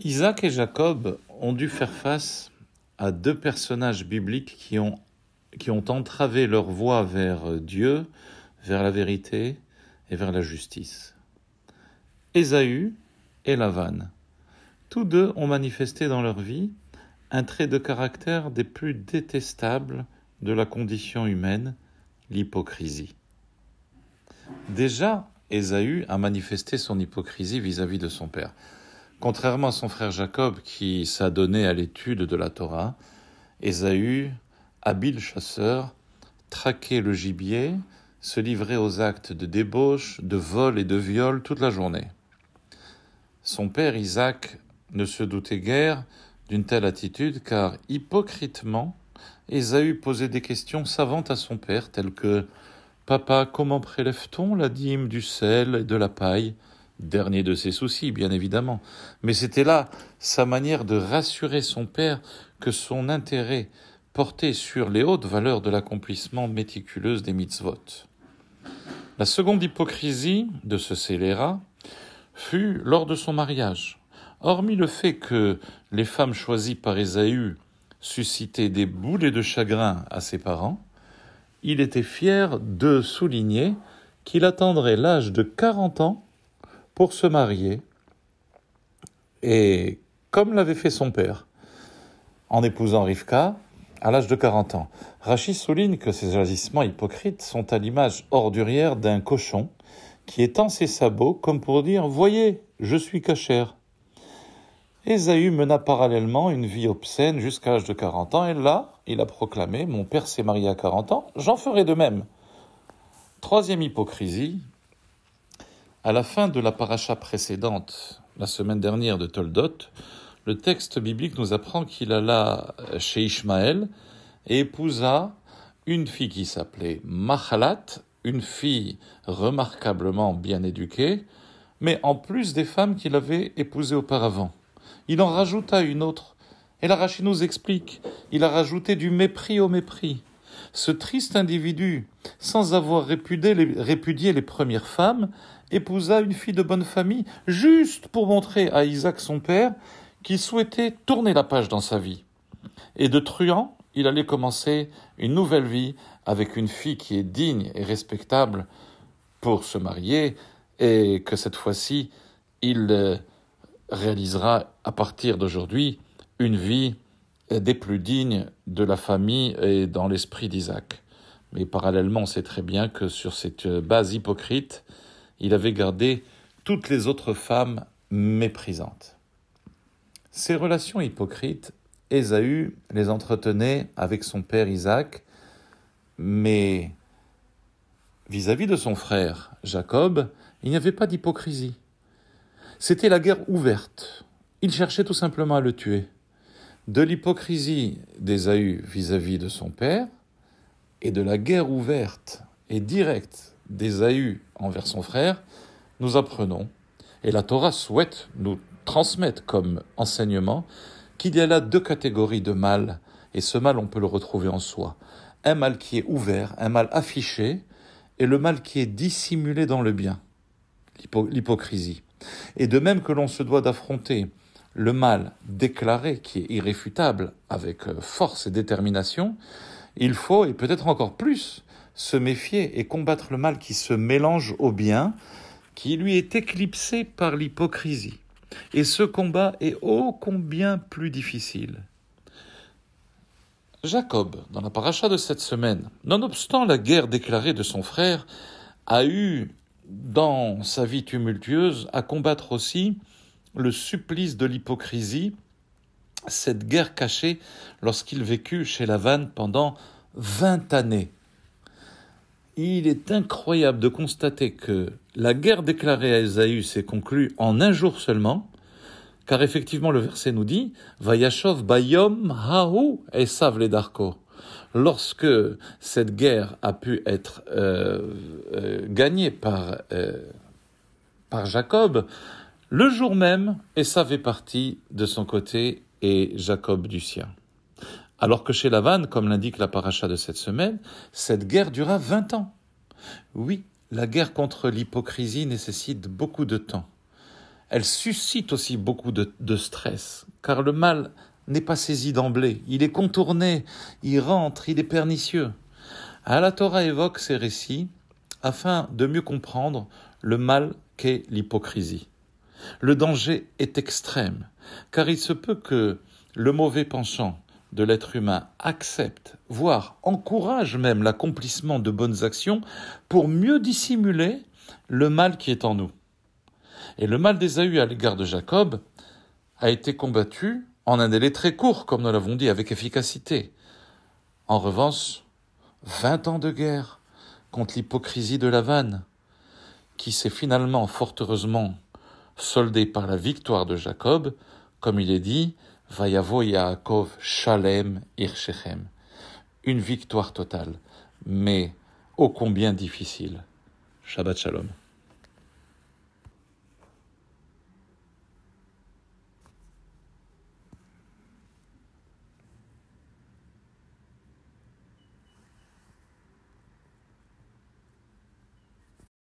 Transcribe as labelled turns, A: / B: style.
A: Isaac et Jacob ont dû faire face à deux personnages bibliques qui ont, qui ont entravé leur voie vers Dieu, vers la vérité et vers la justice. Ésaü et Lavan. Tous deux ont manifesté dans leur vie un trait de caractère des plus détestables de la condition humaine, l'hypocrisie. Déjà, Ésaü a manifesté son hypocrisie vis à -vis de son père. Contrairement à son frère Jacob qui s'adonnait à l'étude de la Torah, Ésaü, habile chasseur, traquait le gibier, se livrait aux actes de débauche, de vol et de viol toute la journée. Son père Isaac ne se doutait guère d'une telle attitude car hypocritement, Ésaü posait des questions savantes à son père telles que Papa, comment prélève-t-on la dîme du sel et de la paille Dernier de ses soucis, bien évidemment. Mais c'était là sa manière de rassurer son père que son intérêt portait sur les hautes valeurs de l'accomplissement méticuleuse des mitzvot. La seconde hypocrisie de ce scélérat fut lors de son mariage. Hormis le fait que les femmes choisies par Ésaü suscitaient des boulets de chagrin à ses parents, il était fier de souligner qu'il attendrait l'âge de quarante ans pour se marier, et comme l'avait fait son père, en épousant Rivka à l'âge de 40 ans. Rachid souligne que ces agissements hypocrites sont à l'image ordurière d'un cochon qui étend ses sabots comme pour dire Voyez, je suis cachère. Esaü mena parallèlement une vie obscène jusqu'à l'âge de 40 ans, et là, il a proclamé Mon père s'est marié à 40 ans, j'en ferai de même. Troisième hypocrisie, à la fin de la paracha précédente, la semaine dernière de Toldot, le texte biblique nous apprend qu'il alla chez Ishmaël et épousa une fille qui s'appelait Mahalat, une fille remarquablement bien éduquée, mais en plus des femmes qu'il avait épousées auparavant. Il en rajouta une autre. Et Rachi nous explique, il a rajouté du mépris au mépris. Ce triste individu, sans avoir répudié les premières femmes, épousa une fille de bonne famille, juste pour montrer à Isaac son père qu'il souhaitait tourner la page dans sa vie. Et de truand, il allait commencer une nouvelle vie avec une fille qui est digne et respectable pour se marier, et que cette fois-ci, il euh, réalisera à partir d'aujourd'hui une vie des plus dignes de la famille et dans l'esprit d'Isaac. Mais parallèlement, on sait très bien que sur cette base hypocrite, il avait gardé toutes les autres femmes méprisantes. Ces relations hypocrites, Ésaü les entretenait avec son père Isaac, mais vis-à-vis de son frère Jacob, il n'y avait pas d'hypocrisie. C'était la guerre ouverte. Il cherchait tout simplement à le tuer. De l'hypocrisie d'Ésaü vis-à-vis de son père et de la guerre ouverte et directe d'Ésaü envers son frère, nous apprenons, et la Torah souhaite nous transmettre comme enseignement, qu'il y a là deux catégories de mal, et ce mal on peut le retrouver en soi. Un mal qui est ouvert, un mal affiché, et le mal qui est dissimulé dans le bien, l'hypocrisie. Et de même que l'on se doit d'affronter le mal déclaré, qui est irréfutable, avec euh, force et détermination, il faut, et peut-être encore plus, se méfier et combattre le mal qui se mélange au bien, qui lui est éclipsé par l'hypocrisie. Et ce combat est ô combien plus difficile. Jacob, dans la paracha de cette semaine, nonobstant la guerre déclarée de son frère, a eu, dans sa vie tumultueuse, à combattre aussi le supplice de l'hypocrisie, cette guerre cachée lorsqu'il vécut chez Lavanne pendant 20 années. Il est incroyable de constater que la guerre déclarée à Ésaü s'est conclue en un jour seulement, car effectivement le verset nous dit Vayashov bayom haou esav les darko. Lorsque cette guerre a pu être euh, euh, gagnée par, euh, par Jacob, le jour même, Esav est parti de son côté et Jacob du sien. Alors que chez lavanne, comme l'indique la paracha de cette semaine, cette guerre dura 20 ans. Oui, la guerre contre l'hypocrisie nécessite beaucoup de temps. Elle suscite aussi beaucoup de, stress, car le mal n'est pas saisi d'emblée. Il est contourné, il rentre, il est pernicieux. Ah, la Torah évoque ces récits afin de mieux comprendre le mal qu'est l'hypocrisie. Le danger est extrême, car il se peut que le mauvais penchant, de l'être humain accepte, voire encourage même l'accomplissement de bonnes actions pour mieux dissimuler le mal qui est en nous. Et le mal d'Ésaü à l'égard de Jacob a été combattu en un délai très court, comme nous l'avons dit, avec efficacité. En revanche, vingt ans de guerre contre l'hypocrisie de la vanne, qui s'est finalement, fort heureusement, soldée par la victoire de Jacob, comme il est dit, Vayavo Yaakov Shalem Irshechem. Une victoire totale, mais ô combien difficile. Shabbat Shalom.